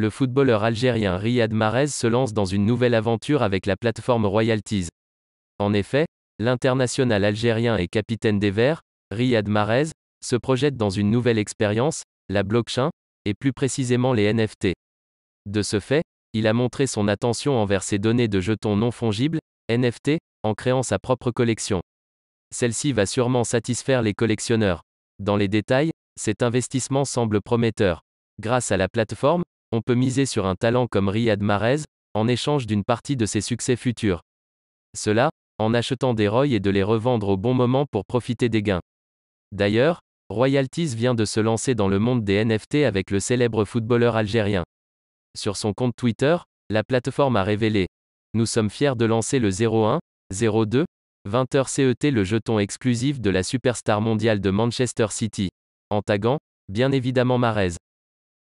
le footballeur algérien Riyad Mahrez se lance dans une nouvelle aventure avec la plateforme Royalties. En effet, l'international algérien et capitaine des Verts, Riyad Mahrez, se projette dans une nouvelle expérience, la blockchain, et plus précisément les NFT. De ce fait, il a montré son attention envers ces données de jetons non fongibles, NFT, en créant sa propre collection. Celle-ci va sûrement satisfaire les collectionneurs. Dans les détails, cet investissement semble prometteur. Grâce à la plateforme, on peut miser sur un talent comme Riyad Mahrez, en échange d'une partie de ses succès futurs. Cela, en achetant des Roy et de les revendre au bon moment pour profiter des gains. D'ailleurs, Royalties vient de se lancer dans le monde des NFT avec le célèbre footballeur algérien. Sur son compte Twitter, la plateforme a révélé Nous sommes fiers de lancer le 01, 02, 20h CET le jeton exclusif de la superstar mondiale de Manchester City. En taguant, bien évidemment Marez.